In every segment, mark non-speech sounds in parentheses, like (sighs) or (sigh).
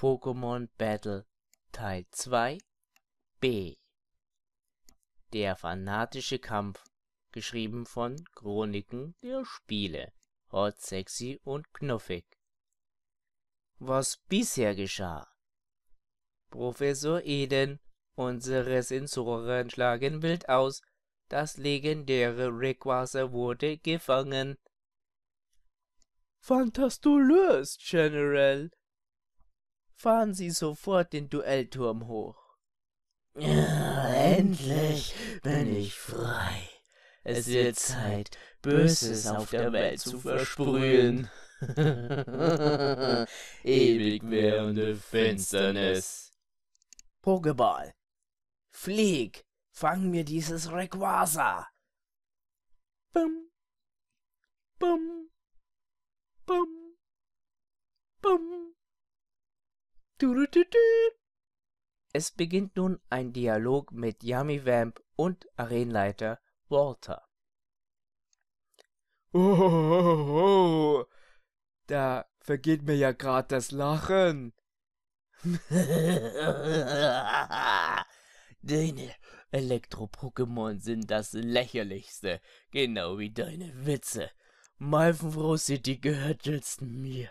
Pokémon Battle Teil 2 B Der fanatische Kampf, geschrieben von Chroniken der Spiele, Hot Sexy und Knuffig. Was bisher geschah? Professor Eden, unsere Sensoren schlagen wild aus, das legendäre Rayquaza wurde gefangen. Fantastulös, General! fahren sie sofort den Duellturm hoch. Ja, endlich bin ich frei. Es wird Zeit, Böses auf der Welt zu versprühen. (laughs) Ewig währende Finsternis. Pokéball, flieg, fang mir dieses Requasa. Bum, bum, bum, bum. Es beginnt nun ein Dialog mit Yummy Vamp und Arenleiter Walter. Oh, da vergeht mir ja gerade das Lachen. (laughs) Deine Elektro-Pokémon sind das lächerlichste, genau wie deine Witze. Malfenrossi, die gehört jetzt mir.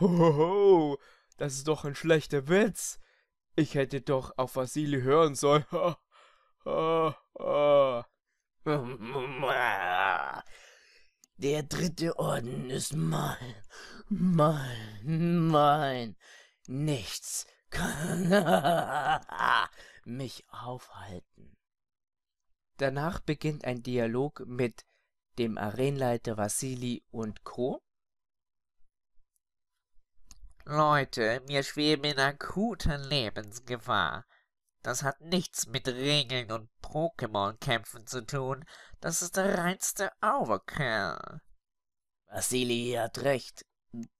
Hohoho, das ist doch ein schlechter Witz. Ich hätte doch auf Vasili hören sollen. (laughs) Der dritte Orden ist mein, mein, mein. Nichts kann (laughs) mich aufhalten. Danach beginnt ein Dialog mit dem Arenleiter Vasili und Co. Leute, wir schweben in akuter Lebensgefahr. Das hat nichts mit Regeln und Pokémon-Kämpfen zu tun. Das ist der reinste Overkill. Vasili hat recht.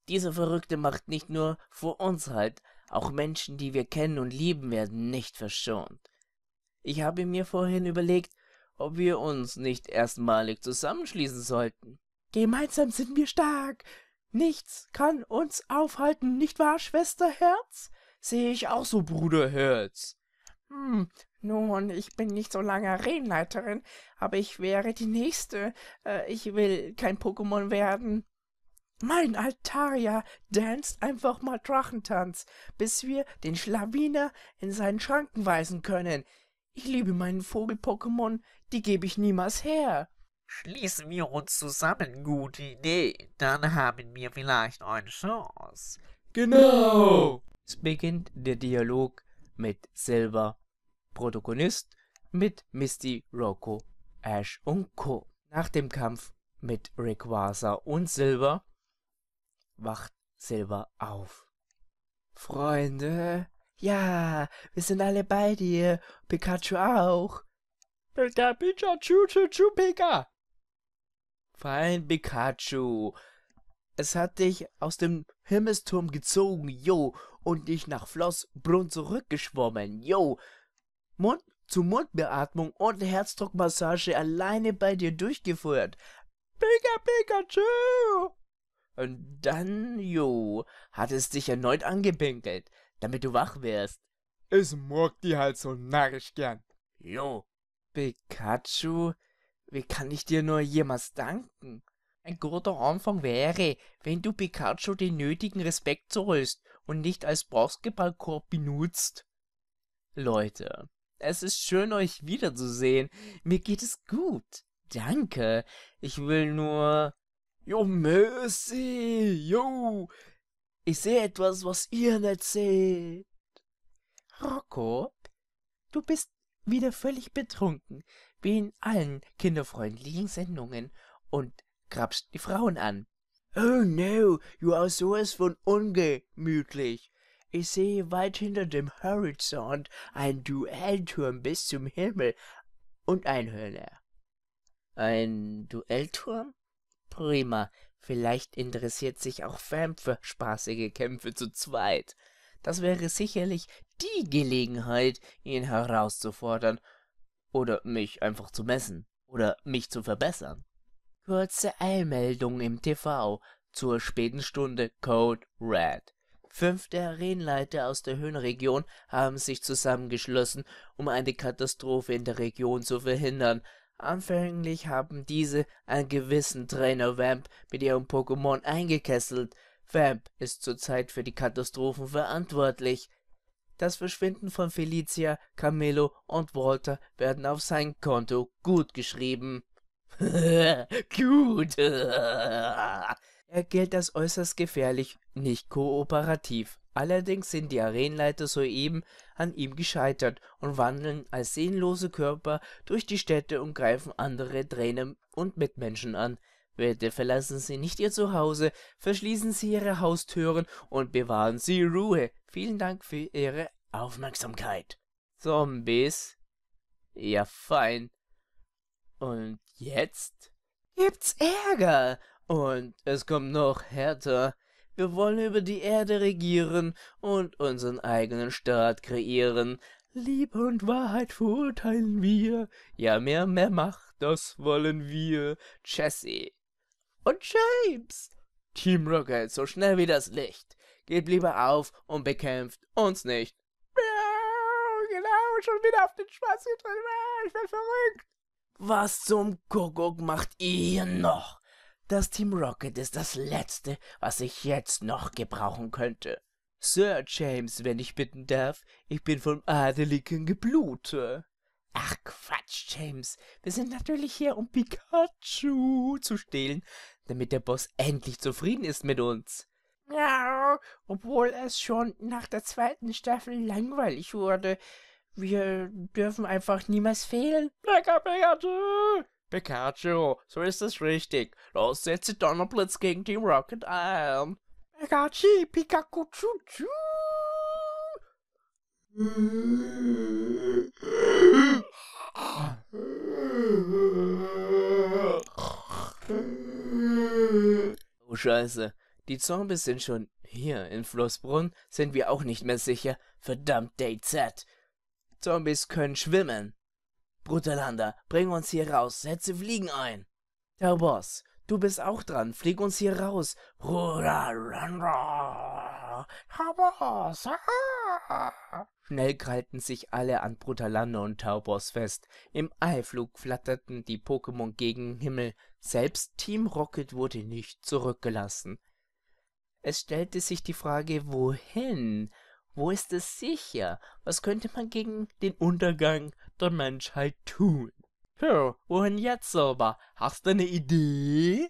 Dieser Verrückte macht nicht nur vor uns halt, auch Menschen, die wir kennen und lieben, werden nicht verschont. Ich habe mir vorhin überlegt, ob wir uns nicht erstmalig zusammenschließen sollten. Gemeinsam sind wir stark. Nichts kann uns aufhalten, nicht wahr, Schwesterherz? Sehe ich auch so, Bruderherz. Hm, nun, ich bin nicht so lange Rennleiterin, aber ich wäre die Nächste. Äh, ich will kein Pokémon werden. Mein Altaria tanzt einfach mal Drachentanz, bis wir den Schlawiner in seinen Schranken weisen können. Ich liebe meinen Vogel-Pokémon, die gebe ich niemals her. Schließen wir uns zusammen, gute Idee. Dann haben wir vielleicht eine Chance. Genau! Es beginnt der Dialog mit Silver, Protagonist, mit Misty, Rocco, Ash und Co. Nach dem Kampf mit Rayquaza und Silver wacht Silver auf. Freunde, ja, wir sind alle bei dir, Pikachu auch. Pika, Pikachu, Pika, Fein Pikachu. Es hat dich aus dem Himmelsturm gezogen, jo, und dich nach Flossbrunn zurückgeschwommen, jo. Mund zu Mundbeatmung und Herzdruckmassage alleine bei dir durchgeführt. Pika Pikachu! Und dann, jo, hat es dich erneut angepinkelt, damit du wach wirst. Es mag die halt so narrisch gern. Jo. Pikachu wie kann ich dir nur jemals danken? Ein guter Anfang wäre, wenn du Pikachu den nötigen Respekt zollst und nicht als Basketballkorb benutzt. Leute, es ist schön euch wiederzusehen. Mir geht es gut. Danke. Ich will nur... Yo, Mercy! Yo! Ich sehe etwas, was ihr nicht seht. Rocco, du bist wieder völlig betrunken wie in allen kinderfreundlichen Sendungen und grapscht die Frauen an. Oh no, you are sowas von ungemütlich. Ich sehe weit hinter dem Horizont ein Duellturm bis zum Himmel und ein Hörner. Ein Duellturm? Prima. Vielleicht interessiert sich auch Fam für spaßige Kämpfe zu zweit. Das wäre sicherlich die Gelegenheit, ihn herauszufordern oder mich einfach zu messen oder mich zu verbessern. Kurze Eilmeldung im TV zur späten Stunde Code Red. Fünf der Rennleiter aus der Höhenregion haben sich zusammengeschlossen, um eine Katastrophe in der Region zu verhindern. Anfänglich haben diese einen gewissen Trainer Vamp mit ihrem Pokémon eingekesselt. Vamp ist zurzeit für die Katastrophen verantwortlich. Das Verschwinden von Felicia, Camillo und Walter werden auf sein Konto (laughs) gut geschrieben. (laughs) Gut. er gilt als äußerst gefährlich, nicht kooperativ. Allerdings sind die Arenenleiter soeben an ihm gescheitert und wandeln als sehnlose Körper durch die Städte und greifen andere Trainer und Mitmenschen an. Bitte verlassen Sie nicht Ihr Zuhause, verschließen Sie Ihre Haustüren und bewahren Sie Ruhe. Vielen Dank für Ihre Aufmerksamkeit. Zombies? Ja, fein. Und jetzt gibt's Ärger. Und es kommt noch härter. Wir wollen über die Erde regieren und unseren eigenen Staat kreieren. Liebe und Wahrheit verurteilen wir. Ja, mehr, mehr Macht, das wollen wir. Jesse und James. Team Rocket, so schnell wie das Licht. Geht lieber auf und bekämpft uns nicht. Genau, schon wieder auf den Spaß getreten. Ah, ich bin verrückt. Was zum Kuckuck macht ihr noch? Das Team Rocket ist das Letzte, was ich jetzt noch gebrauchen könnte. Sir James, wenn ich bitten darf, ich bin vom adeligen Geblute. Ach Quatsch, James. Wir sind natürlich hier, um Pikachu zu stehlen, damit der Boss endlich zufrieden ist mit uns. Ja, obwohl es schon nach der zweiten Staffel langweilig wurde. Wir dürfen einfach niemals fehlen. Lecker Pikachu! Pikachu, so ist es richtig. Los, setze Donnerblitz gegen Team Rocket ein. Pikachu, Pikachu, tschu, tschu. Oh Scheiße, die Zombies sind schon hier in Flossbrunn, sind wir auch nicht mehr sicher. Verdammt, DZ. Zombies können schwimmen. Brutalander, bring uns hier raus, setze Fliegen ein. Der Boss, du bist auch dran, flieg uns hier raus. Hurra, Taubos! Ah! Schnell krallten sich alle an Brutalande und Taubos fest. Im Eiflug flatterten die Pokémon gegen den Himmel. Selbst Team Rocket wurde nicht zurückgelassen. Es stellte sich die Frage, wohin? Wo ist es sicher? Was könnte man gegen den Untergang der Menschheit tun? Hör, wohin jetzt, Sauber? Hast du eine Idee?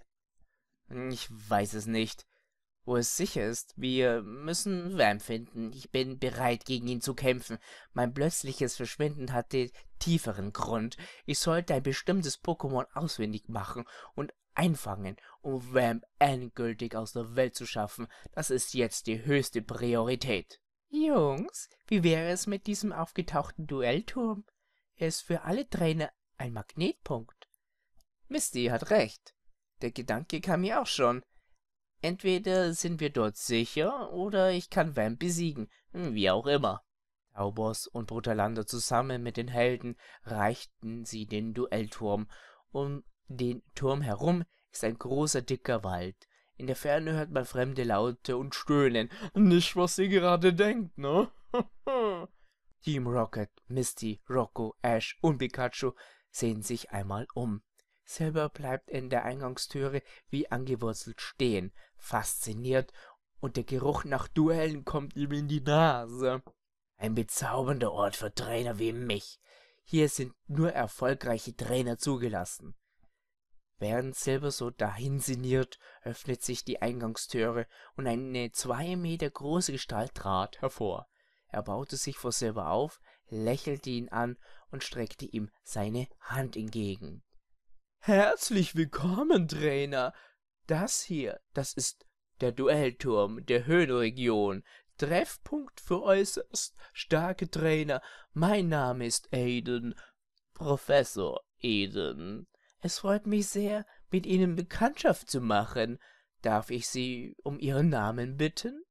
Hm, ich weiß es nicht wo es sicher ist. Wir müssen Ram finden. Ich bin bereit, gegen ihn zu kämpfen. Mein plötzliches Verschwinden hatte tieferen Grund. Ich sollte ein bestimmtes Pokémon auswendig machen und einfangen, um Vamp endgültig aus der Welt zu schaffen. Das ist jetzt die höchste Priorität. Jungs, wie wäre es mit diesem aufgetauchten Duellturm? Er ist für alle Trainer ein Magnetpunkt. Misty hat recht. Der Gedanke kam mir auch schon. Entweder sind wir dort sicher oder ich kann Vamp besiegen, hm, wie auch immer. Taubos und Brutalando zusammen mit den Helden reichten sie den Duellturm. Um den Turm herum ist ein großer, dicker Wald. In der Ferne hört man fremde Laute und Stöhnen. Nicht, was ihr gerade denkt, ne? (laughs) Team Rocket, Misty, Rocco, Ash und Pikachu sehen sich einmal um. Silber bleibt in der Eingangstüre wie angewurzelt stehen, fasziniert, und der Geruch nach Duellen kommt ihm in die Nase. Ein bezaubernder Ort für Trainer wie mich. Hier sind nur erfolgreiche Trainer zugelassen. Während Silber so dahinsiniert, öffnet sich die Eingangstüre und eine zwei Meter große Gestalt trat hervor. Er baute sich vor Silber auf, lächelte ihn an und streckte ihm seine Hand entgegen. Herzlich willkommen, Trainer. Das hier, das ist der Duellturm der Höhenregion. Treffpunkt für äußerst starke Trainer. Mein Name ist Aiden, Professor Aiden. Es freut mich sehr, mit Ihnen Bekanntschaft zu machen. Darf ich Sie um Ihren Namen bitten?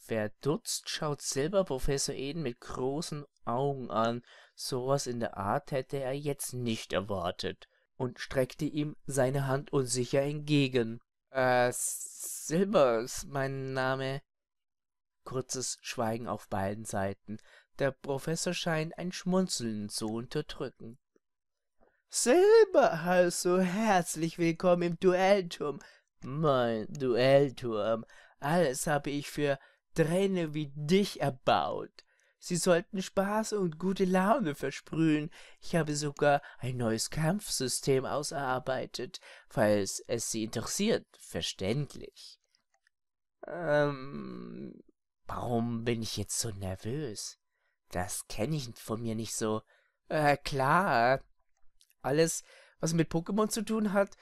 Verdutzt schaut Silber Professor Eden mit großen Augen an. Sowas in der Art hätte er jetzt nicht erwartet und streckte ihm seine Hand unsicher entgegen. Äh, Silber ist mein Name. Kurzes Schweigen auf beiden Seiten. Der Professor scheint ein Schmunzeln zu unterdrücken. Silber, also herzlich willkommen im Duellturm. Mein Duellturm. Alles habe ich für Träne wie dich erbaut. Sie sollten Spaß und gute Laune versprühen. Ich habe sogar ein neues Kampfsystem ausgearbeitet, falls es Sie interessiert. Verständlich. Ähm, warum bin ich jetzt so nervös? Das kenne ich von mir nicht so. Äh, klar. Alles, was mit Pokémon zu tun hat,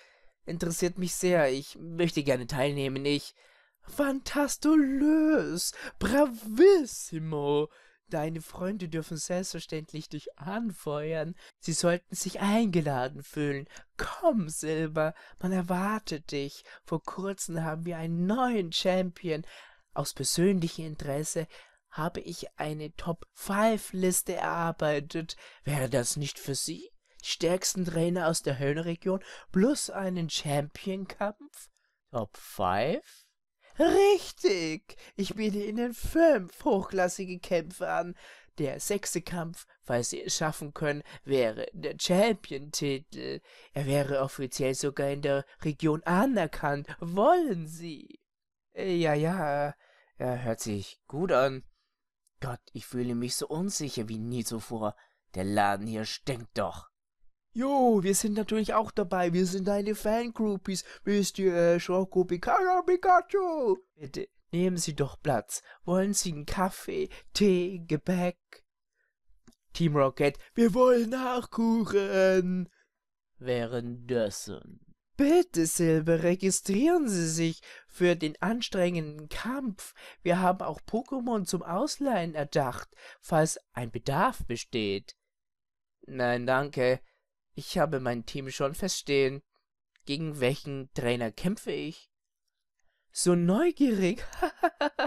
interessiert mich sehr. Ich möchte gerne teilnehmen. Ich. Fantastolös! Bravissimo! Deine Freunde dürfen selbstverständlich dich anfeuern. Sie sollten sich eingeladen fühlen. Komm, Silber, man erwartet dich. Vor kurzem haben wir einen neuen Champion. Aus persönlichem Interesse habe ich eine Top-5-Liste erarbeitet. Wäre das nicht für Sie? Die stärksten Trainer aus der Höllenregion plus einen Champion-Kampf? Top 5? Richtig! Ich biete Ihnen fünf hochklassige Kämpfe an. Der sechste Kampf, falls Sie es schaffen können, wäre der Champion-Titel. Er wäre offiziell sogar in der Region anerkannt. Wollen Sie? Äh, ja, ja, er hört sich gut an. Gott, ich fühle mich so unsicher wie nie zuvor. Der Laden hier stinkt doch. Jo, wir sind natürlich auch dabei. Wir sind deine Fangroupies. Mr. Schoko Pikachu Pikachu. Bitte, nehmen Sie doch Platz. Wollen Sie einen Kaffee, Tee, Gebäck? Team Rocket, wir wollen Nachkuchen. Währenddessen. Bitte, Silber, registrieren Sie sich für den anstrengenden Kampf. Wir haben auch Pokémon zum Ausleihen erdacht, falls ein Bedarf besteht. Nein, danke. Ich habe mein Team schon feststehen. Gegen welchen Trainer kämpfe ich? So neugierig. (laughs)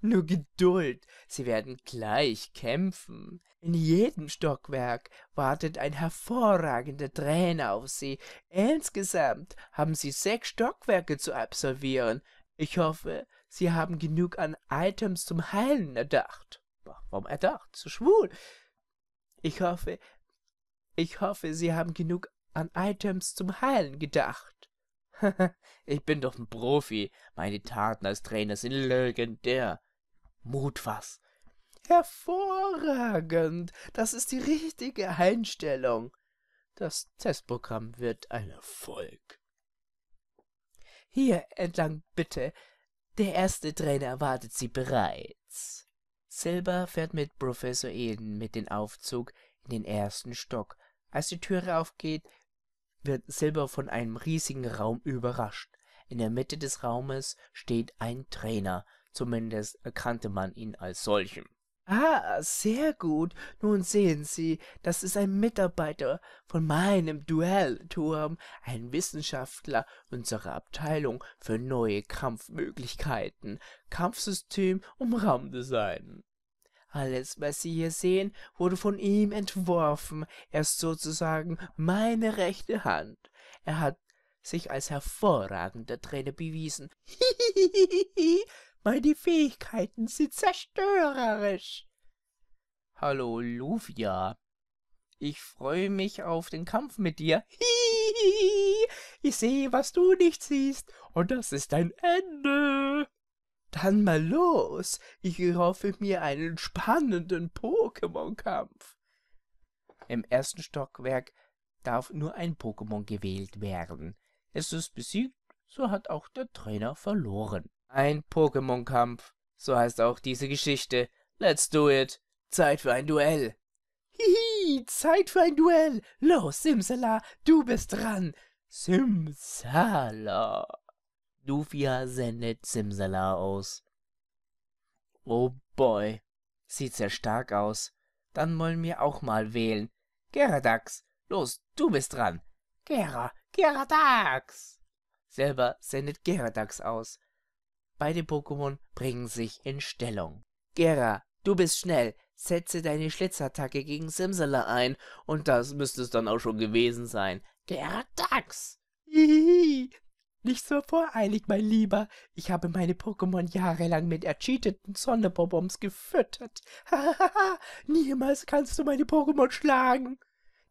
Nur Geduld. Sie werden gleich kämpfen. In jedem Stockwerk wartet ein hervorragender Trainer auf Sie. Insgesamt haben Sie sechs Stockwerke zu absolvieren. Ich hoffe, Sie haben genug an Items zum Heilen erdacht. Warum erdacht? So schwul. Ich hoffe, ich hoffe, Sie haben genug an Items zum Heilen gedacht. (laughs) ich bin doch ein Profi. Meine Taten als Trainer sind legendär. Mut was. Hervorragend. Das ist die richtige Einstellung. Das Testprogramm wird ein Erfolg. Hier entlang bitte. Der erste Trainer erwartet Sie bereits. Silber fährt mit Professor Eden mit dem Aufzug in den ersten Stock, als die Türe aufgeht, wird Silber von einem riesigen Raum überrascht. In der Mitte des Raumes steht ein Trainer, zumindest erkannte man ihn als solchen. Ah, sehr gut. Nun sehen Sie, das ist ein Mitarbeiter von meinem Duellturm, ein Wissenschaftler unserer Abteilung für neue Kampfmöglichkeiten, Kampfsystem und Raumdesign. Alles, was Sie hier sehen, wurde von ihm entworfen. Er ist sozusagen meine rechte Hand. Er hat sich als hervorragender Trainer bewiesen. Meine (laughs) Fähigkeiten sind zerstörerisch. Hallo, Luvia. Ich freue mich auf den Kampf mit dir. (laughs) Ich sehe, was du nicht siehst, und das ist dein Ende. Dann mal los. Ich erhoffe mir einen spannenden Pokémon-Kampf. Im ersten Stockwerk darf nur ein Pokémon gewählt werden. Es ist besiegt, so hat auch der Trainer verloren. Ein Pokémon-Kampf, so heißt auch diese Geschichte. Let's do it. Zeit für ein Duell. Hihi, Zeit für ein Duell. Los, Simsala, du bist dran. Simsala. Lufia sendet Simsala aus. Oh boy, sieht sehr stark aus. Dann wollen wir auch mal wählen. Geradax, los, du bist dran. Gera, Geradax! Selber sendet Geradax aus. Beide Pokémon bringen sich in Stellung. Gera, du bist schnell. Setze deine Schlitzattacke gegen Simsala ein und das müsste es dann auch schon gewesen sein. Geradax! Hihihi, nicht so voreilig, mein Lieber. Ich habe meine Pokémon jahrelang mit ercheateten Sonderbombs gefüttert. (laughs) Hahaha, niemals kannst du meine Pokémon schlagen.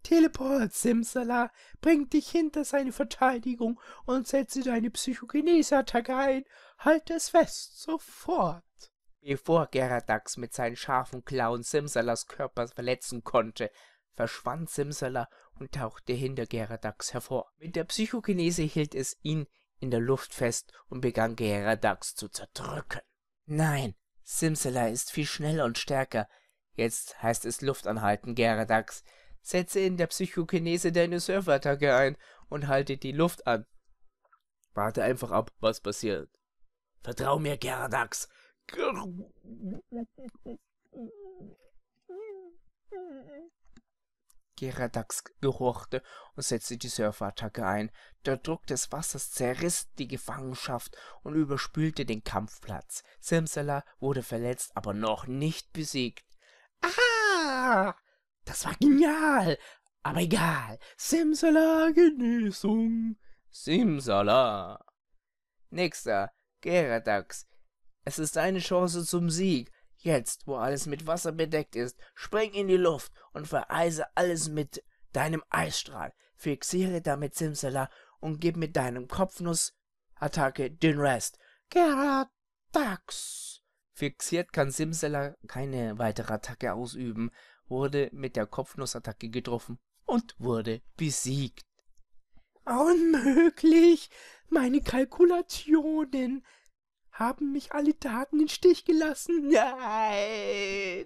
Teleport, Simsala, bring dich hinter seine Verteidigung und setze deine Psychogenese-Attacke ein. Halt es fest, sofort. Bevor Geradax mit seinen scharfen Klauen Simsalas Körper verletzen konnte, verschwand Simsala und tauchte hinter Geradax hervor. Mit der Psychogenese hielt es ihn in der Luft fest und begann Geradax zu zerdrücken. Nein, Simsela ist viel schneller und stärker. Jetzt heißt es Luft anhalten, Geradax. Setze in der Psychokinese deine Surferattacke ein und halte die Luft an. Warte einfach ab, was passiert. Vertrau mir, Geradax. Dax. Geradax gehorchte und setzte die Surferattacke ein. Der Druck des Wassers zerriss die Gefangenschaft und überspülte den Kampfplatz. Simsala wurde verletzt, aber noch nicht besiegt. Aha! Das war genial! Aber egal. Simsala Genesung. Simsala. Nächster. Geradax. Es ist eine Chance zum Sieg. Jetzt, wo alles mit Wasser bedeckt ist, spring in die Luft und vereise alles mit deinem Eisstrahl. Fixiere damit Simsela und gib mit deinem Kopfnuss-Attacke den Rest. Geratax. Fixiert kann Simsela keine weitere Attacke ausüben, wurde mit der Kopfnussattacke getroffen und wurde besiegt. Unmöglich! Meine Kalkulationen haben mich alle Taten im Stich gelassen. (laughs) Nein!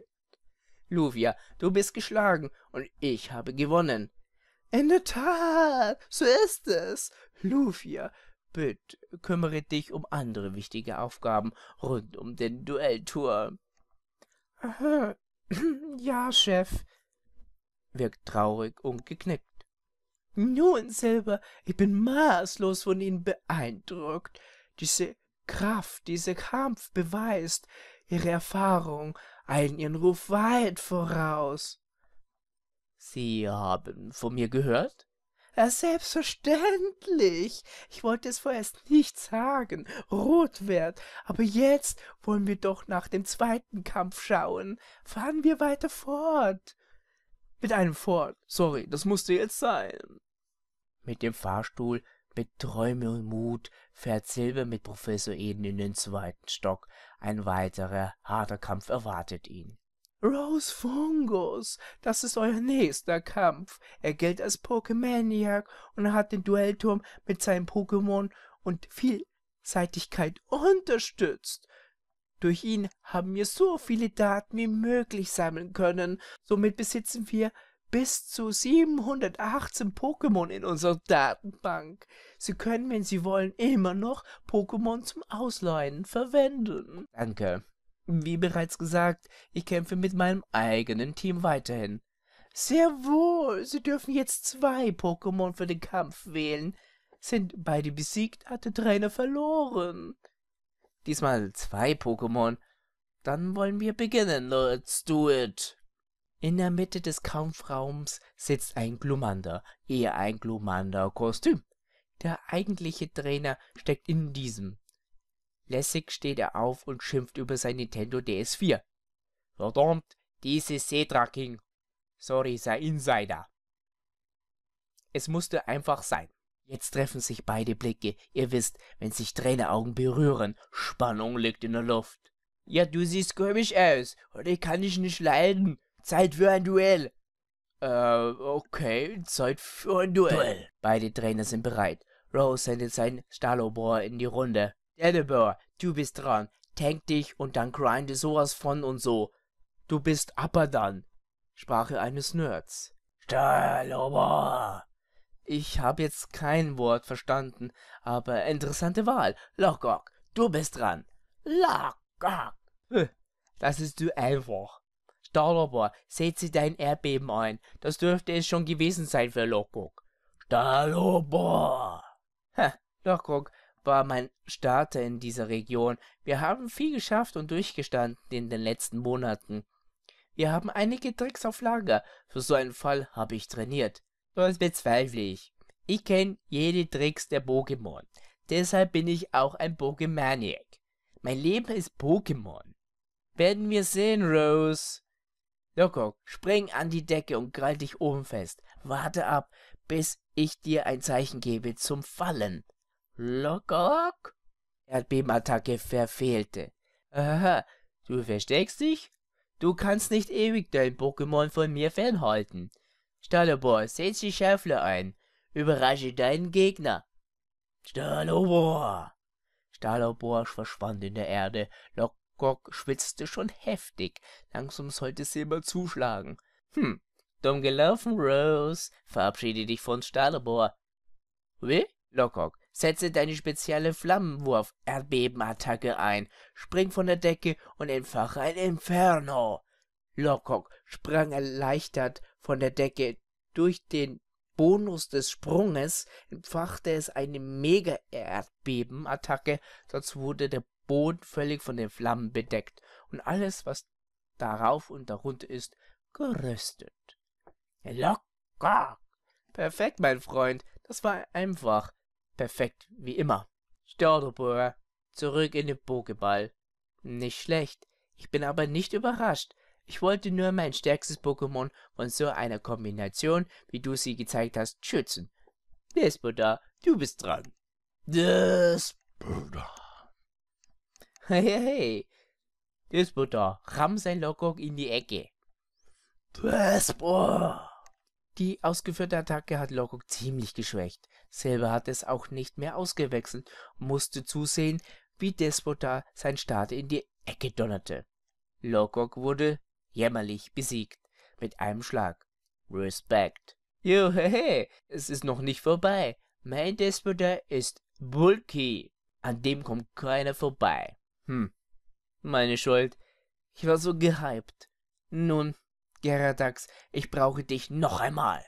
Luvia, du bist geschlagen und ich habe gewonnen. In der Tat, so ist es. Luvia, bitte kümmere dich um andere wichtige Aufgaben rund um den Duellturm. Aha. (clears throat) ja, Chef, wirkt traurig und geknickt. Nun, Silber, ich bin maßlos von Ihnen beeindruckt. Diese Kraft, diese Kampf beweist, ihre Erfahrung eilen ihren Ruf weit voraus. Sie haben von mir gehört? Ja, selbstverständlich. Ich wollte es vorerst nicht sagen, Rotwert. Aber jetzt wollen wir doch nach dem zweiten Kampf schauen. Fahren wir weiter fort. Mit einem fort. Sorry, das musste jetzt sein. Mit dem Fahrstuhl mit Träumen und Mut fährt Silber mit Professor Eden in den zweiten Stock. Ein weiterer harter Kampf erwartet ihn. Rose Fungus, das ist euer nächster Kampf. Er gilt als Pokémaniac und hat den Duellturm mit seinen Pokémon und Vielseitigkeit unterstützt. Durch ihn haben wir so viele Daten wie möglich sammeln können. Somit besitzen wir bis zu 718 Pokémon in unserer Datenbank. Sie können, wenn Sie wollen, immer noch Pokémon zum Ausleihen verwenden. Danke. Wie bereits gesagt, ich kämpfe mit meinem eigenen Team weiterhin. Sehr wohl, Sie dürfen jetzt zwei Pokémon für den Kampf wählen. Sind beide besiegt, hat der Trainer verloren. Diesmal zwei Pokémon. Dann wollen wir beginnen. Let's do it. In der Mitte des Kampfraums sitzt ein Glummander, eher ein Glummander-Kostüm. Der eigentliche Trainer steckt in diesem. Lässig steht er auf und schimpft über sein Nintendo DS4. Verdammt, dieses Sedra Sorry, sei Insider. Es musste einfach sein. Jetzt treffen sich beide Blicke. Ihr wisst, wenn sich Traineraugen berühren, Spannung liegt in der Luft. Ja, du siehst komisch aus und ich kann dich nicht leiden, Zeit für ein Duell. Äh, okay, Zeit für ein Duell. Duell. Beide Trainer sind bereit. Rose sendet sein Stalobor in die Runde. Dedebor, du bist dran. Tank dich und dann grinde sowas von und so. Du bist aber dann. Sprache eines Nerds. Stalobor. Ich habe jetzt kein Wort verstanden, aber interessante Wahl. Logok, du bist dran. Logok. Das ist du einfach. Stahlrober, setze dein Erdbeben ein. Das dürfte es schon gewesen sein für Lockrock. Stahlrober! Ha, Lockrock war mein Starter in dieser Region. Wir haben viel geschafft und durchgestanden in den letzten Monaten. Wir haben einige Tricks auf Lager. Für so einen Fall habe ich trainiert. Das bezweifle ich. Ich kenne jede Tricks der Pokémon. Deshalb bin ich auch ein Pokémaniac. Mein Leben ist Pokémon. Werden wir sehen, Rose. Lokok, spring an die Decke und krall dich oben fest. Warte ab, bis ich dir ein Zeichen gebe zum Fallen. Lokok? Erdbebenattacke verfehlte. Aha, du versteckst dich? Du kannst nicht ewig dein Pokémon von mir fernhalten. Stalobor, setz die Schärfle ein. Überrasche deinen Gegner. Stalobor! Stalobor verschwand in der Erde. Lok Gog schwitzte schon heftig. Langsam sollte Silber zuschlagen. Hm, dumm gelaufen, Rose. Verabschiede dich von Stalobor. Wie? Lokok, setze deine spezielle Flammenwurf, Erdbebenattacke ein. Spring von der Decke und entfache ein Inferno. Lokok sprang erleichtert von der Decke durch den Bonus des Sprunges entfachte es eine Mega-Erdbebenattacke, sonst wurde der Boden völlig von den Flammen bedeckt und alles, was darauf und darunter ist, gerüstet. Locker! Perfekt, mein Freund. Das war einfach. Perfekt, wie immer. Stördeburger, zurück in den Pokéball. Nicht schlecht. Ich bin aber nicht überrascht. Ich wollte nur mein stärkstes Pokémon von so einer Kombination, wie du sie gezeigt hast, schützen. Despoda, du bist dran. Despoda. Hey, hey, das wird da. Ramm sein Logok in die Ecke. Desper. Die ausgeführte Attacke hat Logok ziemlich geschwächt. Selber hat es auch nicht mehr ausgewechselt, musste zusehen, wie Despota sein Start in die Ecke donnerte. Logok wurde jämmerlich besiegt. Mit einem Schlag. Respekt. Jo, hehe, es ist noch nicht vorbei. Mein Despota ist bulky. An dem kommt keiner vorbei. Hm. Meine Schuld. Ich war so gehypt. Nun, Geradax, ich brauche dich noch einmal.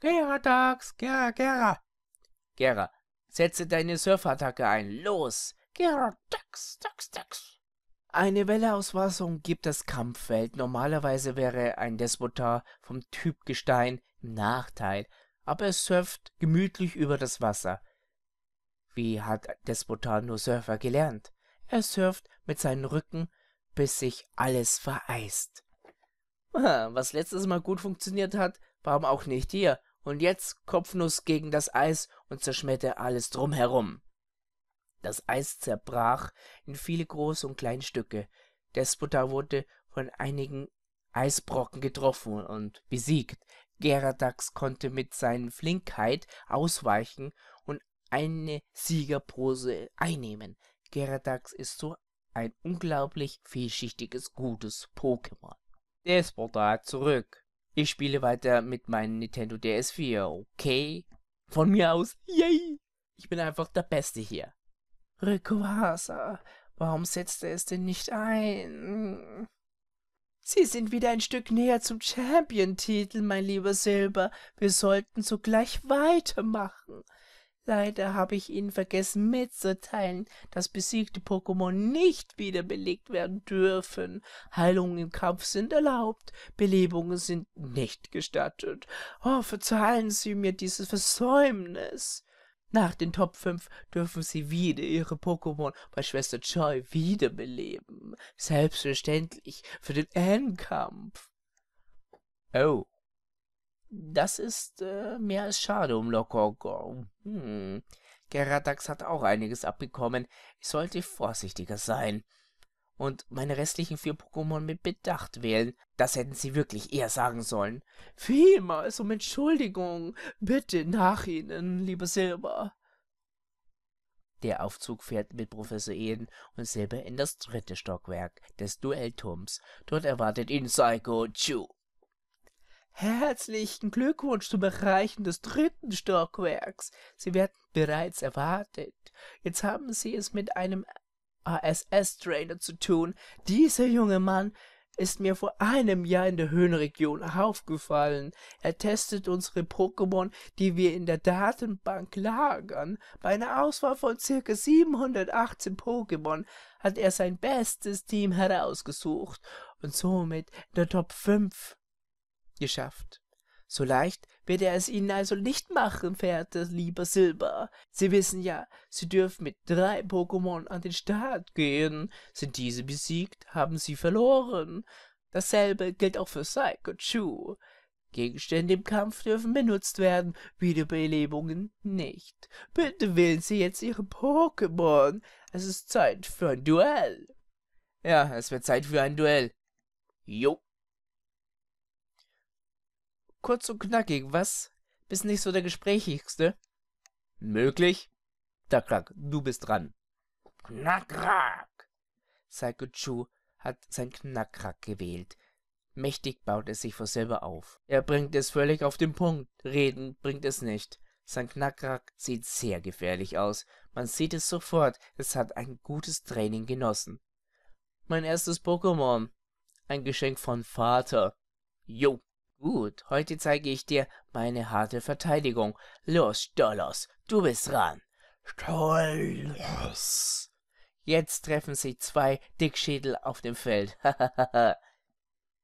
Geradax, Gera, Gera. Gera, setze deine Surferattacke ein. Los! Geradax, Dax, Dax, Eine Welle aus Wasser umgibt das Kampffeld. Normalerweise wäre ein Despotar vom Typ Gestein im Nachteil, aber es surft gemütlich über das Wasser. Wie hat Despotar nur Surfer gelernt? Er surft mit seinem Rücken, bis sich alles vereist. Was letztes Mal gut funktioniert hat, warum auch nicht hier? Und jetzt Kopfnuss gegen das Eis und zerschmetterte alles drumherum. Das Eis zerbrach in viele große und kleine Stücke. Despota wurde von einigen Eisbrocken getroffen und besiegt. Geradax konnte mit seiner Flinkheit ausweichen und eine Siegerpose einnehmen. Geradax ist so ein unglaublich vielschichtiges, gutes Pokémon. Der Sportart zurück. Ich spiele weiter mit meinem Nintendo DS4, okay? Von mir aus, yay! Ich bin einfach der Beste hier. Rikuhasa, warum setzt er es denn nicht ein? Sie sind wieder ein Stück näher zum Champion-Titel, mein lieber Silber. Wir sollten sogleich weitermachen. Leider habe ich Ihnen vergessen mitzuteilen, dass besiegte Pokémon nicht wiederbelegt werden dürfen. Heilungen im Kampf sind erlaubt, Belebungen sind nicht gestattet. Oh, verzeihen Sie mir dieses Versäumnis. Nach den Top 5 dürfen Sie wieder Ihre Pokémon bei Schwester Joy wiederbeleben. Selbstverständlich für den Endkampf. Oh, das ist äh, mehr als schade um Lokoko. Oh, hm. Geradax hat auch einiges abbekommen. Ich sollte vorsichtiger sein. Und meine restlichen vier Pokémon mit Bedacht wählen. Das hätten sie wirklich eher sagen sollen. Vielmals um Entschuldigung. Bitte nach Ihnen, lieber Silber. Der Aufzug fährt mit Professor Eden und Silber in das dritte Stockwerk des Duellturms. Dort erwartet ihn Psycho Chu. Herzlichen Glückwunsch zum Erreichen des dritten Stockwerks. Sie werden bereits erwartet. Jetzt haben Sie es mit einem ASS-Trainer zu tun. Dieser junge Mann ist mir vor einem Jahr in der Höhenregion aufgefallen. Er testet unsere Pokémon, die wir in der Datenbank lagern. Bei einer Auswahl von circa 718 Pokémon hat er sein bestes Team herausgesucht und somit in der Top 5 geschafft. So leicht wird er es Ihnen also nicht machen, verehrter lieber Silber. Sie wissen ja, Sie dürfen mit drei Pokémon an den Start gehen. Sind diese besiegt, haben Sie verloren. Dasselbe gilt auch für Psycho-Chu. Gegenstände im Kampf dürfen benutzt werden, Wiederbelebungen nicht. Bitte wählen Sie jetzt Ihre Pokémon. Es ist Zeit für ein Duell. Ja, es wird Zeit für ein Duell. Jupp. Kurz und knackig, was? Bist nicht so der Gesprächigste? Möglich? Dakrak, du bist dran. Knackrack! Saiko Chu hat sein Knackrack gewählt. Mächtig baut es sich vor selber auf. Er bringt es völlig auf den Punkt. Reden bringt es nicht. Sein Knackrack sieht sehr gefährlich aus. Man sieht es sofort. Es hat ein gutes Training genossen. Mein erstes Pokémon. Ein Geschenk von Vater. Jo, Gut, heute zeige ich dir meine harte Verteidigung. Los, Stolos, du bist dran. Stolos. Jetzt treffen sich zwei Dickschädel auf dem Feld. (laughs)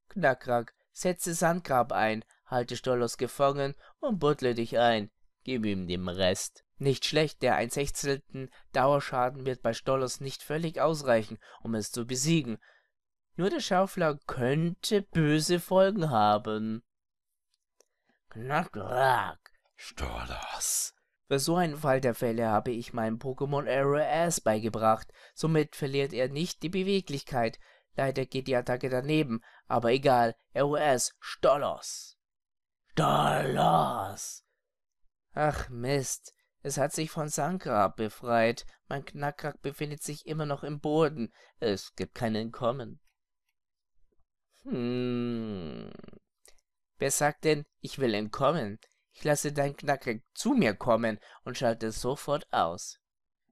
Knackrack, setze Sandgrab ein, halte Stolos gefangen und buddle dich ein. Gib ihm den Rest. Nicht schlecht, der ein Sechzehnten Dauerschaden wird bei Stolos nicht völlig ausreichen, um es zu besiegen. Nur der Schaufler könnte böse Folgen haben. Knack, knack. Storlos. Für so einen Fall der Fälle habe ich meinem Pokémon RS beigebracht. Somit verliert er nicht die Beweglichkeit. Leider geht die Attacke daneben, aber egal. RS, Stolos. Stolos! Ach Mist, es hat sich von Sankra befreit. Mein Knackrack befindet sich immer noch im Boden. Es gibt kein Entkommen. Hm. Wer sagt denn, ich will entkommen? Ich lasse dein Knackrack zu mir kommen und schalte es sofort aus.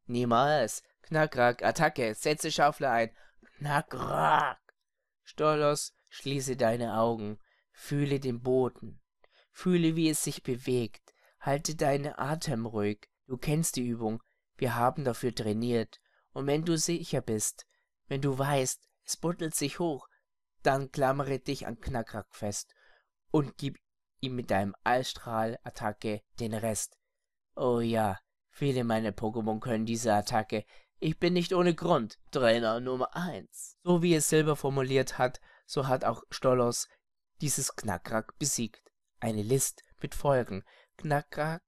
Niemals. Knackrack, Attacke, setze Schaufler ein. Knackrack! Stolos, schließe deine Augen. Fühle den Boden. Fühle, wie es sich bewegt. Halte deinen Atem ruhig. Du kennst die Übung. Wir haben dafür trainiert. Und wenn du sicher bist, wenn du weißt, es buddelt sich hoch, dann klammere dich an Knackrack fest und gib ihm mit deinem Eisstrahl-Attacke den Rest. Oh ja, viele meiner Pokémon können diese Attacke. Ich bin nicht ohne Grund Trainer Nummer 1. So wie es Silber formuliert hat, so hat auch Stolos dieses Knackrak besiegt. Eine List mit Folgen. Knackrak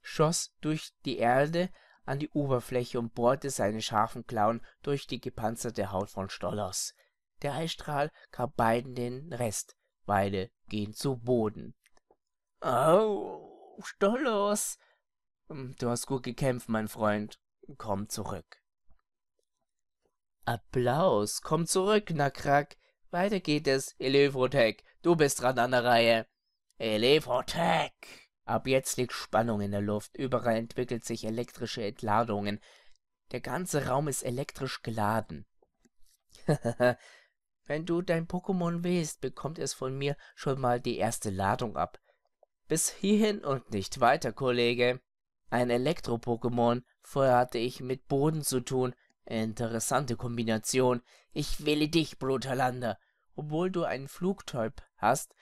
schoss durch die Erde an die Oberfläche und bohrte seine scharfen Klauen durch die gepanzerte Haut von Stolos. Der Eisstrahl gab beiden den Rest. Beide gehen zu Boden. Au, Stollos. Hm, du hast gut gekämpft, mein Freund. Komm zurück. Applaus, komm zurück, Nakrak. Weiter geht es, Elevrotek. Du bist dran an der Reihe. Elevrotek! Ab jetzt liegt Spannung in der Luft. Überall entwickelt sich elektrische Entladungen. Der ganze Raum ist elektrisch geladen. (laughs) Wenn du dein Pokémon wählst, bekommt es von mir schon mal die erste Ladung ab. Bis hierhin und nicht weiter, Kollege. Ein Elektro-Pokémon, vorher hatte ich mit Boden zu tun. Interessante Kombination. Ich wähle dich, Brutalander. Obwohl du einen Flugtyp hast,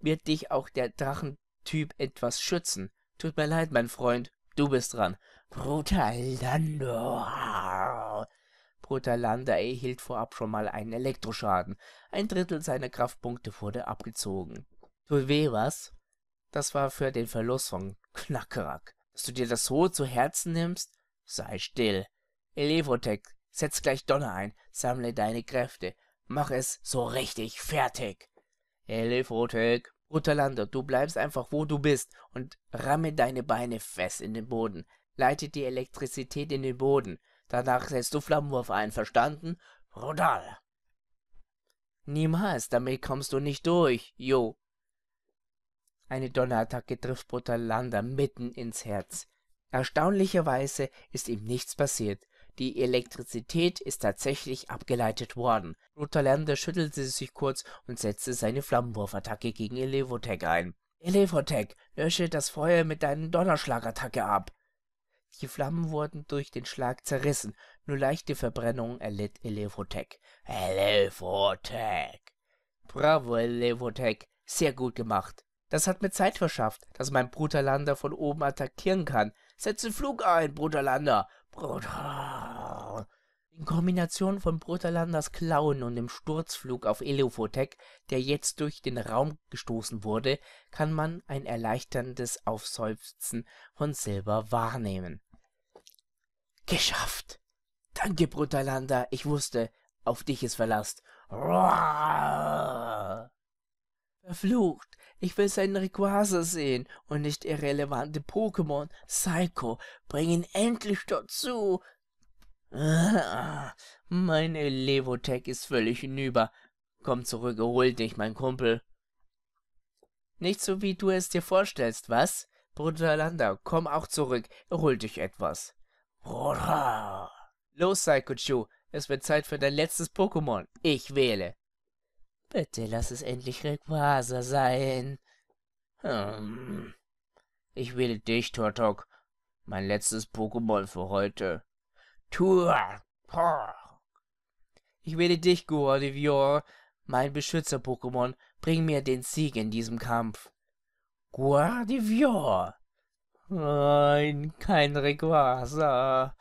wird dich auch der Drachentyp etwas schützen. Tut mir leid, mein Freund, du bist dran. Brutalander. Roter Lander erhielt vorab schon mal einen Elektroschaden. Ein Drittel seiner Kraftpunkte wurde abgezogen. Tut weh was? Das war für den Verlust von Knackerak. Dass du dir das so zu Herzen nimmst? Sei still. Elevotech, setz gleich Donner ein, sammle deine Kräfte. Mach es so richtig fertig. Elevotech, Rutalander, du bleibst einfach wo du bist und ramme deine Beine fest in den Boden. Leite die Elektrizität in den Boden. Danach setzt du Flammenwurf ein, verstanden? Rodal! Niemals, damit kommst du nicht durch, Jo. Eine Donnerattacke trifft Brutalanda mitten ins Herz. Erstaunlicherweise ist ihm nichts passiert. Die Elektrizität ist tatsächlich abgeleitet worden. Brutalanda schüttelte sich kurz und setzte seine Flammenwurfattacke gegen Elevotech ein. Elevotech, lösche das Feuer mit deinen Donnerschlagattacke ab. Die Flammen wurden durch den Schlag zerrissen, nur leichte Verbrennungen erlitt Elevotech. Elevotech! Bravo, Elevotech! Sehr gut gemacht. Das hat mir Zeit verschafft, dass mein Bruderlander von oben attackieren kann. Setze Flug ein, Bruderlander! Bruder! In Kombination von Brutalanders Klauen und dem Sturzflug auf Elofotek, der jetzt durch den Raum gestoßen wurde, kann man ein erleichterndes Aufseufzen von Silber wahrnehmen. Geschafft! Danke, Brutalander, ich wusste, auf dich ist Verlass. Roar! Verflucht, ich will seinen Rayquaza sehen und nicht irrelevante Pokémon. Psycho, bring ihn endlich dazu. (laughs) Meine Levotech ist völlig hinüber. Komm zurück, hol dich, mein Kumpel. Nicht so, wie du es dir vorstellst, was? Bruder Landa, komm auch zurück, hol dich etwas. Los, Saikuchu, es wird Zeit für dein letztes Pokémon. Ich wähle. Bitte lass es endlich Rayquaza sein. Hm. Ich wähle dich, Tortok. Mein letztes Pokémon für heute. Tua. Ich wähle dich, Guardivior, mein Beschützer-Pokémon, bring mir den Sieg in diesem Kampf. Guardivior. Nein, kein Rayquaza.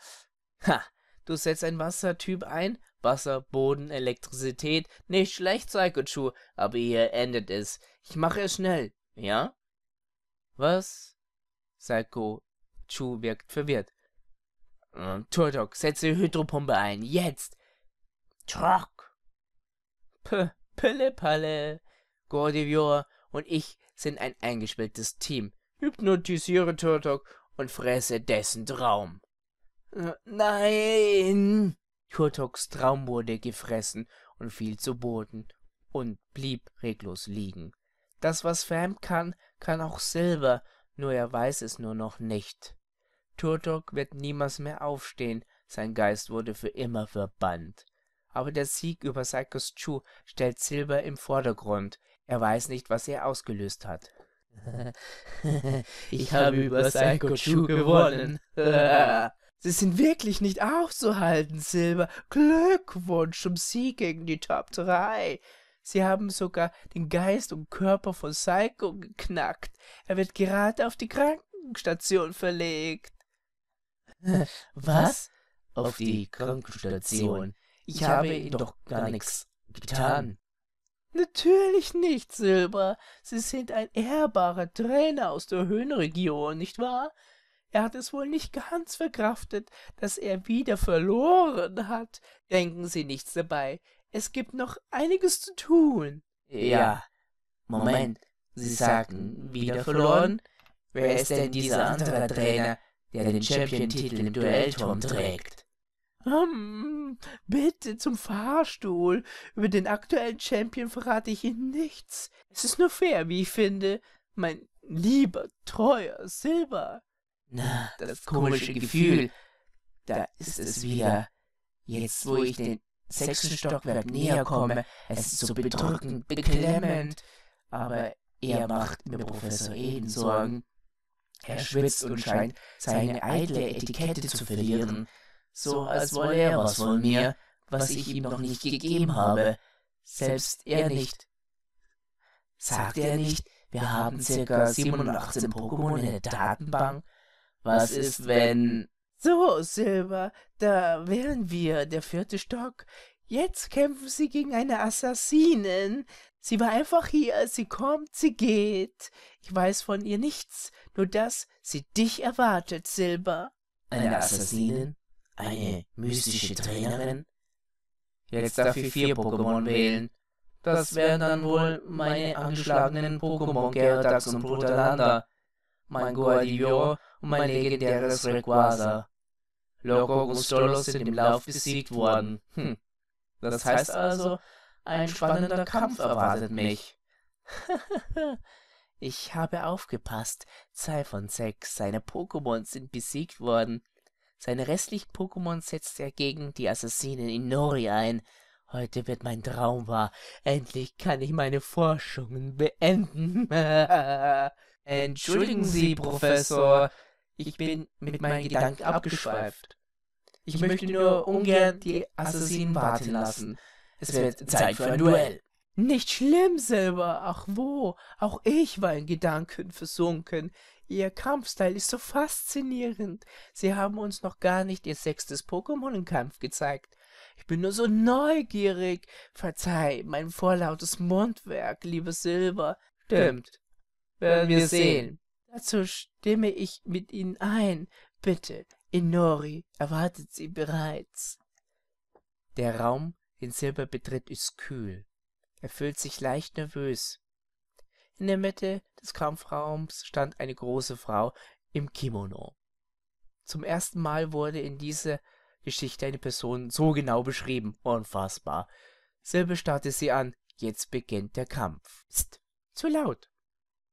Ha, du setzt ein Wassertyp ein? Wasser, Boden, Elektrizität. Nicht schlecht, Saikochu, aber hier endet es. Ich mache es schnell, ja? Was? Saikochu wirkt verwirrt. Äh, Turtok, setze Hydropumpe ein. Jetzt! Trock! P Pille Palle. Gordivior und ich sind ein eingespieltes Team. Hypnotisiere Turtok und fresse dessen Traum. Äh, nein! Turtoks Traum wurde gefressen und fiel zu Boden und blieb reglos liegen. Das, was Fam kann, kann auch Silber, nur er weiß es nur noch nicht. Turtok wird niemals mehr aufstehen, sein Geist wurde für immer verbannt. Aber der Sieg über Psychos Chu stellt Silber im Vordergrund. Er weiß nicht, was er ausgelöst hat. (laughs) ich habe über Psycho Chu gewonnen. (laughs) (laughs) Sie sind wirklich nicht aufzuhalten, Silber. Glückwunsch zum Sieg gegen die Top 3. Sie haben sogar den Geist und Körper von Psycho geknackt. Er wird gerade auf die Krankenstation verlegt. Was? Auf die Krankenstation. Ich habe Ihnen doch gar nichts getan. Natürlich nicht, Silber. Sie sind ein ehrbarer Trainer aus der Höhenregion, nicht wahr? Er hat es wohl nicht ganz verkraftet, dass er wieder verloren hat. Denken Sie nichts dabei. Es gibt noch einiges zu tun. Ja. Moment. Sie sagten, wieder verloren? Wer ist denn dieser andere Trainer, der den Champion-Titel im Duellturm trägt. Um, ähm, bitte zum Fahrstuhl. Über den aktuellen Champion verrate ich Ihnen nichts. Es ist nur fair, wie ich finde. Mein lieber, treuer Silber. Na, das, das komische Gefühl. Da ist es wieder. Jetzt, wo ich den sechsten Stockwerk näher komme, es ist so bedrückend, beklemmend. Aber er macht mir Professor Eden Sorgen. Er schwitzt und scheint seine eitle Etikette zu verlieren, so als wolle er was von mir, was ich ihm noch nicht gegeben habe, selbst er nicht. Sagt er nicht, wir haben ca. 718 Pokémon in der Datenbank? Was ist, wenn... So, Silber, da wären wir, der vierte Stock. Jetzt kämpfen sie gegen eine Assassinen. Sie war einfach hier, sie kommt, sie geht. Ich weiß von ihr nichts, nur dass sie dich erwartet, Silber. Eine Assassinen? Eine mystische Trainerin? Jetzt darf ich vier Pokémon wählen. Das wären dann wohl meine angeschlagenen Pokémon Geradax und Brutalanda, mein Guadior und mein legendäres Rayquaza. Lorogos Stolos sind im Lauf besiegt worden. Hm. Das heißt also, ein spannender Kampf erwartet mich. (laughs) ich habe aufgepasst. Zwei von sechs seiner Pokémon sind besiegt worden. Seine restlichen Pokémon setzt er gegen die Assassinen in Nori ein. Heute wird mein Traum wahr. Endlich kann ich meine Forschungen beenden. (laughs) Entschuldigen Sie, Professor. Ich bin mit meinen Gedanken abgeschweift. Ich möchte nur ungern die Assassinen warten lassen. Es wird Zeit für ein Duell. Nicht schlimm, Silber. Ach wo, auch ich war in Gedanken versunken. Ihr Kampfstil ist so faszinierend. Sie haben uns noch gar nicht ihr sechstes Pokémon im Kampf gezeigt. Ich bin nur so neugierig. Verzeih mein vorlautes Mundwerk, liebes Silber. Stimmt. Werden wir sehen. Dazu stimme ich mit Ihnen ein. Bitte, Inori erwartet sie bereits. Der Raum, den Silber betritt, ist kühl. Er fühlt sich leicht nervös. In der Mitte des Kampfraums stand eine große Frau im Kimono. Zum ersten Mal wurde in dieser Geschichte eine Person so genau beschrieben. Unfassbar. Silber starrte sie an. Jetzt beginnt der Kampf. Psst, zu laut.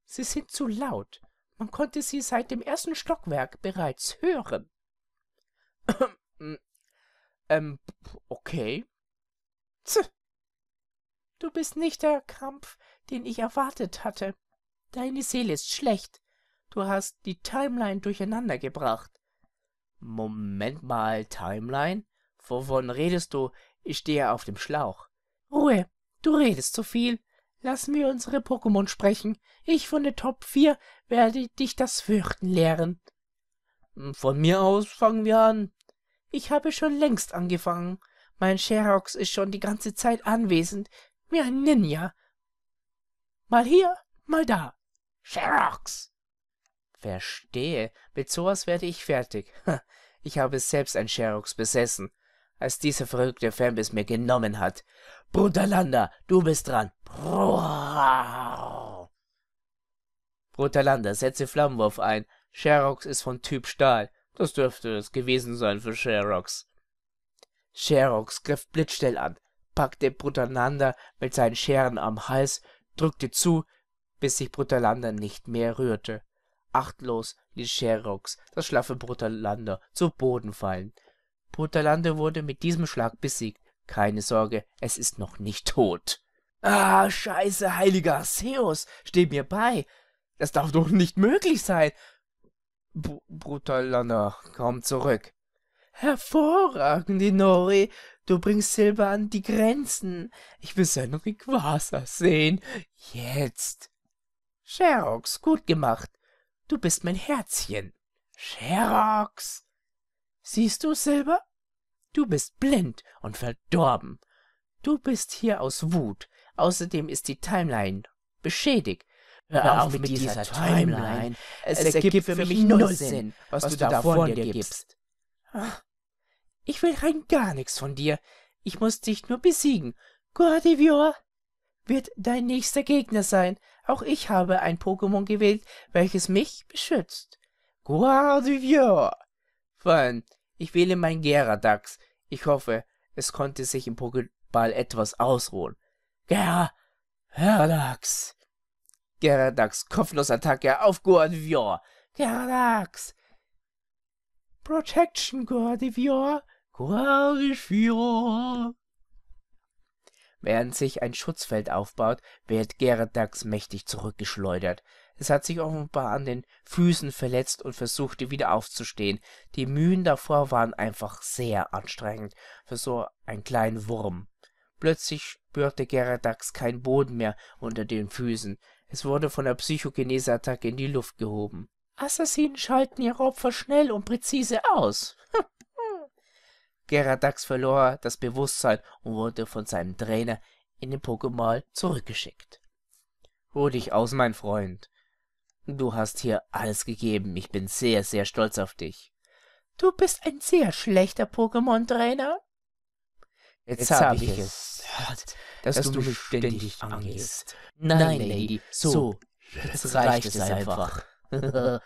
Sie sind zu laut. Man konnte sie seit dem ersten Stockwerk bereits hören. (coughs) ähm, okay. Tch. Du bist nicht der Kampf, den ich erwartet hatte. Deine Seele ist schlecht. Du hast die Timeline durcheinander gebracht. Moment mal, Timeline? Wovon redest du? Ich stehe auf dem Schlauch. Ruhe, du redest zu viel. Lassen wir unsere Pokémon sprechen. Ich von der Top 4 werde dich das Fürchten lehren. Hm, von mir aus fangen wir an ich habe schon längst angefangen. Mein Sherox ist schon die ganze Zeit anwesend, wie ein Ninja. Mal hier, mal da. Sherox! Verstehe. Mit sowas werde ich fertig. Ich habe selbst ein Sherox besessen, als dieser verrückte Fembis mir genommen hat. Brutalanda, du bist dran. Brutalanda, setze Flammenwurf ein. Sherox ist von Typ Stahl. Das dürfte es gewesen sein für Sherox. Sherox griff blitzschnell an, packte Brutalanda mit seinen Scheren am Hals, drückte zu, bis sich Brutalanda nicht mehr rührte. Achtlos ließ Sherox das schlaffe Brutalander zu Boden fallen. Brutalanda wurde mit diesem Schlag besiegt. Keine Sorge, es ist noch nicht tot. Ah, scheiße, heiliger Arceus, steh mir bei. Das darf doch nicht möglich sein. Br Brutalana kaum zurück. Hervorragend, Inori. Du bringst Silber an die Grenzen. Ich will sein Rikwasa sehen. Jetzt. Sherox, gut gemacht. Du bist mein Herzchen. Sherox. Siehst du, Silber? Du bist blind und verdorben. Du bist hier aus Wut. Außerdem ist die Timeline beschädigt Hör auf mit dieser Timeline. Es ergibt für mich null Sinn, was du da vor dir gibst. Ah, ich will rein gar nichts von dir. Ich muss dich nur besiegen. Guardivior wird dein nächster Gegner sein. Auch ich habe ein Pokémon gewählt, welches mich beschützt. Guardivior! von Ich wähle mein Geradax. Ich hoffe, es konnte sich im Pokéball etwas ausruhen. Geradax. Gerardaks Kopfnussattacke auf Gordivior. Geradax! Protection, Gordivior! Gordivior! Während sich ein Schutzfeld aufbaut, wird Geradax mächtig zurückgeschleudert. Es hat sich offenbar an den Füßen verletzt und versuchte wieder aufzustehen. Die Mühen davor waren einfach sehr anstrengend für so einen kleinen Wurm. Plötzlich spürte Geradax keinen Boden mehr unter den Füßen. Es wurde von der Psychogenese-Attacke in die Luft gehoben. Assassinen schalten ihre Opfer schnell und präzise aus. (laughs) Geradax verlor das Bewusstsein und wurde von seinem Trainer in den Pokémon zurückgeschickt. Ruh dich aus, mein Freund. Du hast hier alles gegeben. Ich bin sehr, sehr stolz auf dich. Du bist ein sehr schlechter Pokémon-Trainer. Jetzt, Jetzt habe hab ich es. Gott, dass, dass du mich ständig angehst. Nein, Lady, so, jetzt reicht es einfach. (laughs)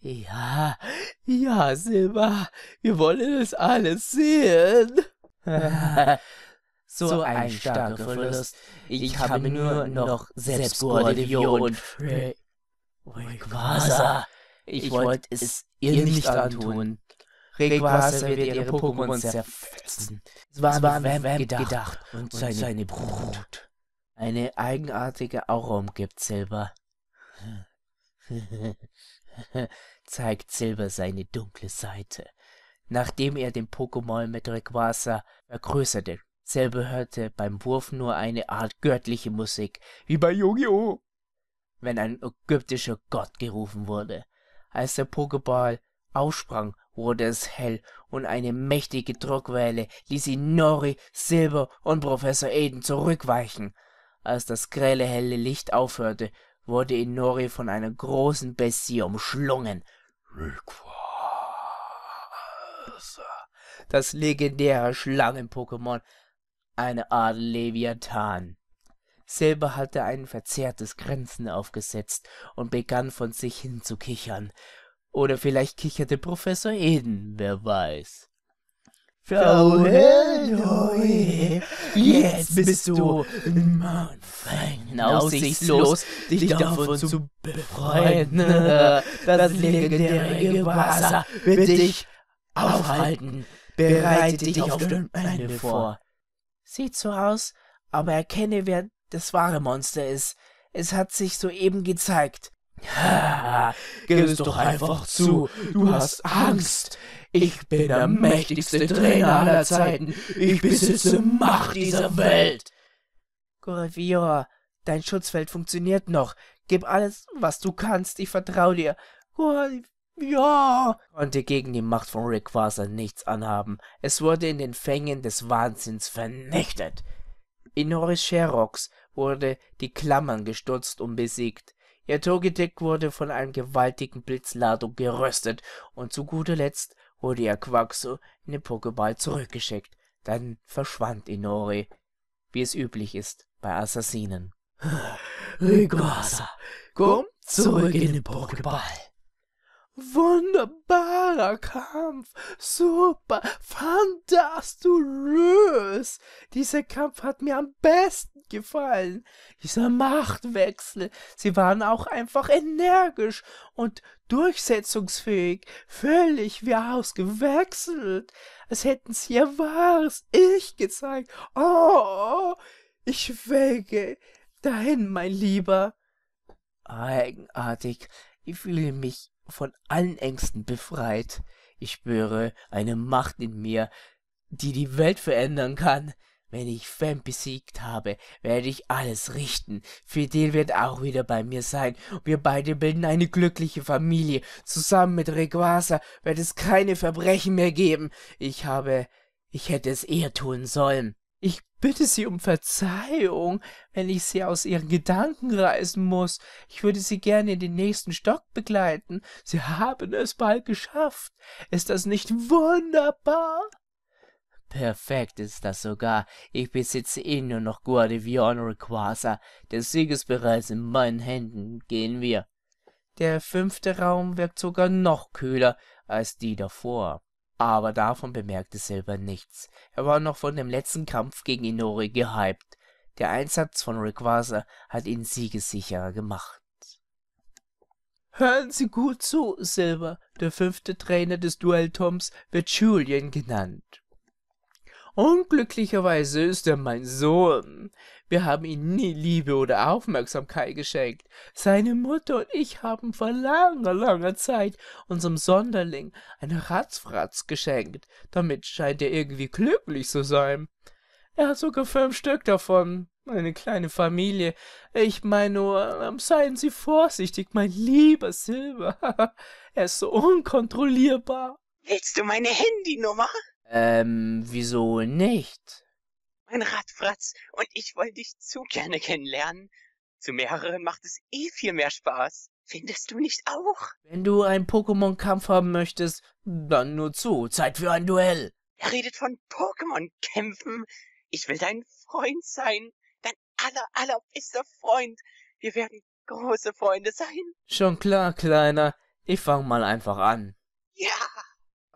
ja, ja, Silber, wir wollen es alles sehen. (laughs) so, so ein starker Verlust. Ich, ich habe nur noch Selbstgordion. Quasa, ich wollte es ihr nicht antun. Rayquaza wird ihre Pokémon zerfetzen. Es war an Vamp gedacht, gedacht und seine, seine Brut. Eine eigenartige Aura umgibt Silber. (laughs) Zeigt Silber seine dunkle Seite. Nachdem er den Pokémon mit Rayquaza vergrößerte, Selber hörte beim Wurf nur eine Art göttliche Musik, wie bei Yu-Gi-Oh! wenn ein ägyptischer Gott gerufen wurde. Als der Pokéball aufsprang, wurde es hell und eine mächtige Druckwelle ließ ihn Nori, Silber und Professor Eden zurückweichen. Als das grelle helle Licht aufhörte, wurde Nori von einer großen Bessie umschlungen. Das legendäre Schlangen-Pokémon, eine Art Leviathan. Silber hatte ein verzerrtes Grinsen aufgesetzt und begann von sich hin zu kichern. Oder vielleicht kicherte Professor Eden, wer weiß. Frau Helldoy, jetzt bist du Mann, aussichtslos, dich davon zu befreien. (laughs) Das legendäre Wasser wird dich aufhalten. Bereite dich auf den Ende vor. Sieht so aus, aber erkenne, wer das wahre Monster ist. Es hat sich soeben gezeigt. Ja, (laughs) gib es doch einfach zu. Du hast Angst. Ich bin der mächtigste Trainer aller Zeiten. Ich besitze Macht dieser Welt. Goravior, dein Schutzfeld funktioniert noch. Gib alles, was du kannst. Ich vertraue dir. Goravior. Ja! konnte gegen die Macht von Rayquaza nichts anhaben. Es wurde in den Fängen des Wahnsinns vernichtet. In Inori Sherox wurde die Klammern gestutzt und besiegt ihr Togedeck wurde von einem gewaltigen Blitzladung geröstet und zu guter Letzt wurde ihr Quaxo in den Pokéball zurückgeschickt. Dann verschwand Inori, wie es üblich ist bei Assassinen. Riguasa, (sighs) komm zurück in den Pokéball. Wunderbarer Kampf. Super. fantastisch. Dieser Kampf hat mir am besten gefallen. Dieser Machtwechsel. Sie waren auch einfach energisch und durchsetzungsfähig. Völlig wie ausgewechselt. Als hätten sie ihr wahres Ich gezeigt. Oh, ich wäge dahin, mein Lieber. Eigenartig. Ich fühle mich von allen Ängsten befreit. Ich spüre eine Macht in mir, die die Welt verändern kann. Wenn ich Fan besiegt habe, werde ich alles richten. Fidel wird auch wieder bei mir sein. Wir beide bilden eine glückliche Familie. Zusammen mit Reguasa wird es keine Verbrechen mehr geben. Ich habe, ich hätte es eher tun sollen bitte Sie um Verzeihung, wenn ich Sie aus Ihren Gedanken reißen muss. Ich würde Sie gerne in den nächsten Stock begleiten. Sie haben es bald geschafft. Ist das nicht wunderbar? Perfekt ist das sogar. Ich besitze eh nur noch Guardivion Requasa. Der Sieg ist bereits in meinen Händen. Gehen wir. Der fünfte Raum wirkt sogar noch kühler als die davor aber davon bemerkte Silver nichts. Er war noch von dem letzten Kampf gegen Inori gehypt. Der Einsatz von Rayquaza hat ihn siegessicherer gemacht. Hören Sie gut zu, Silver. Der fünfte Trainer des Duell-Toms wird Julian genannt. Unglücklicherweise ist er mein Sohn. Wir haben ihm nie Liebe oder Aufmerksamkeit geschenkt. Seine Mutter und ich haben vor langer, langer Zeit unserem Sonderling eine Ratzfratz geschenkt. Damit scheint er irgendwie glücklich zu sein. Er hat sogar fünf Stück davon. Eine kleine Familie. Ich meine nur, ähm, seien Sie vorsichtig, mein lieber Silber. (laughs) er ist so unkontrollierbar. Willst du meine Handynummer? Ähm, wieso nicht? Mein Radfratz und ich wollen dich zu gerne kennenlernen. Zu mehreren macht es eh viel mehr Spaß. Findest du nicht auch? Wenn du einen Pokémon-Kampf haben möchtest, dann nur zu. Zeit für ein Duell. Er redet von Pokémon-Kämpfen. Ich will dein Freund sein. Dein aller, allerbester Freund. Wir werden große Freunde sein. Schon klar, Kleiner. Ich fang mal einfach an. Ja.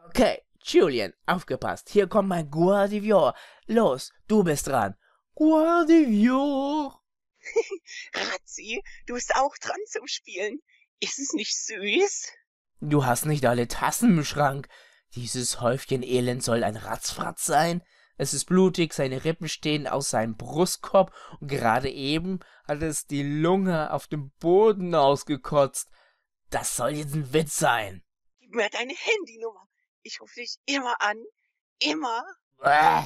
Okay, Julian, aufgepasst, hier kommt mein Guardivior. Los, du bist dran. Guardivior! (laughs) Razzi, du bist auch dran zum Spielen. Ist es nicht süß? Du hast nicht alle Tassen im Schrank. Dieses Häufchen Elend soll ein Ratzfratz sein. Es ist blutig, seine Rippen stehen aus seinem Brustkorb und gerade eben hat es die Lunge auf dem Boden ausgekotzt. Das soll jetzt ein Witz sein. Gib mir deine Handynummer. Ich rufe dich immer an. Immer. Bäh.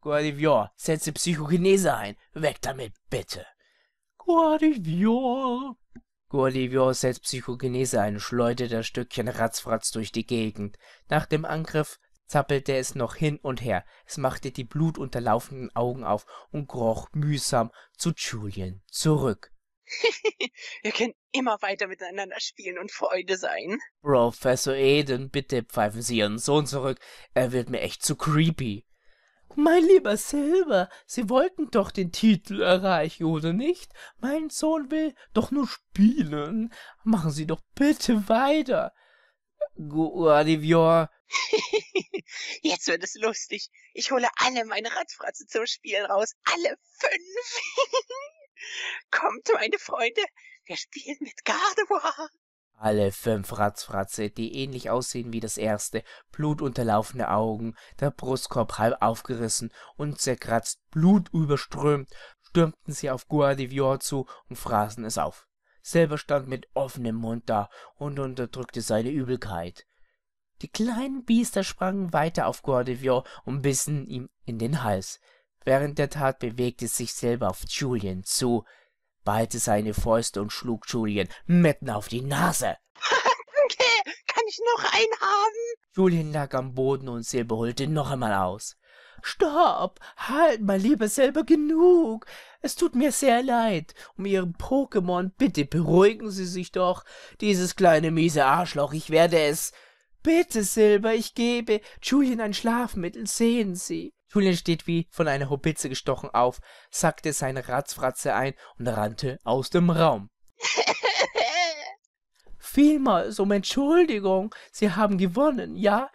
Guadivior, setze Psychogenese ein. Weg damit, bitte. Guadivior. Guadivior setzt Psychogenese ein, schleudert das Stückchen ratzfratz durch die Gegend. Nach dem Angriff zappelte es noch hin und her. Es machte die blutunterlaufenden Augen auf und kroch mühsam zu Julien zurück. Wir können immer weiter miteinander spielen und Freude sein. Professor Eden, bitte pfeifen Sie Ihren Sohn zurück. Er wird mir echt zu creepy. Mein lieber Silver, Sie wollten doch den Titel erreichen, oder nicht? Mein Sohn will doch nur spielen. Machen Sie doch bitte weiter. Guadivior. (laughs) Jetzt wird es lustig. Ich hole alle meine Radfratze zum Spielen raus. Alle fünf. (laughs) Kommt, meine Freunde, wir spielen mit Gardevoir. Alle fünf Ratzfratze, die ähnlich aussehen wie das erste, blutunterlaufene Augen, der Brustkorb halb aufgerissen und zerkratzt, blutüberströmt, stürmten sie auf Guardivior zu und fraßen es auf. Silber stand mit offenem Mund da und unterdrückte seine Übelkeit. Die kleinen Biester sprangen weiter auf Guardivior und bissen ihm in den Hals. Während der Tat bewegte sich Silber auf Julian zu, ballte seine Fäuste und schlug Julian mitten auf die Nase. (laughs) okay, kann ich noch einen haben? Julian lag am Boden und Silber holte noch einmal aus. Stopp! Halt, mal lieber Silber, genug! Es tut mir sehr leid. Um Ihren Pokémon, bitte beruhigen Sie sich doch. Dieses kleine miese Arschloch, ich werde es. Bitte, Silber, ich gebe Julian ein Schlafmittel, sehen Sie. Julian steht wie von einer Hobbitze gestochen auf, sackte seine Ratzfratze ein und rannte aus dem Raum. (laughs) Vielmals um Entschuldigung, Sie haben gewonnen, ja?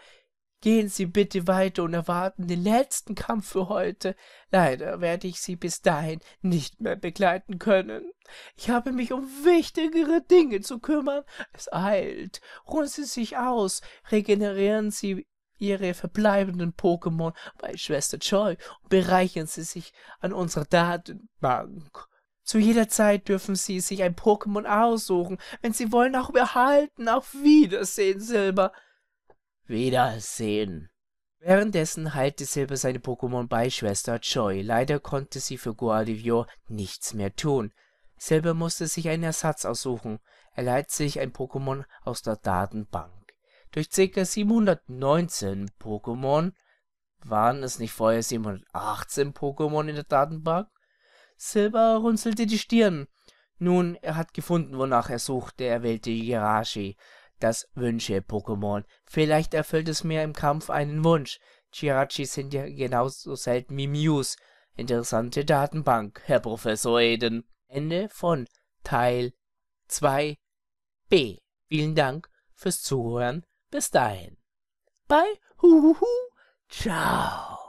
Gehen Sie bitte weiter und erwarten den letzten Kampf für heute. Leider werde ich Sie bis dahin nicht mehr begleiten können. Ich habe mich um wichtigere Dinge zu kümmern. Es eilt. Ruhen Sie sich aus. Regenerieren Sie ihre verbleibenden Pokémon bei Schwester Joy und bereichern sie sich an unserer Datenbank. Zu jeder Zeit dürfen sie sich ein Pokémon aussuchen, wenn sie wollen, auch behalten. Auf Wiedersehen, Silber. Wiedersehen. Währenddessen heilte Silber seine Pokémon bei Schwester Joy. Leider konnte sie für Guadivio nichts mehr tun. Silber musste sich einen Ersatz aussuchen. Er leiht sich ein Pokémon aus der Datenbank. Durch ca. 719 Pokémon waren es nicht vorher 718 Pokémon in der Datenbank? Silber runzelte die Stirn. Nun, er hat gefunden, wonach er suchte. Er wählte Jirashi, das Wünsche-Pokémon. Vielleicht erfüllt es mir im Kampf einen Wunsch. Jirachi sind ja genauso selten wie Mews. Interessante Datenbank, Herr Professor Eden. Ende von Teil 2b. Vielen Dank fürs Zuhören. Bis dahin. Bye. Huhuhu. Ciao.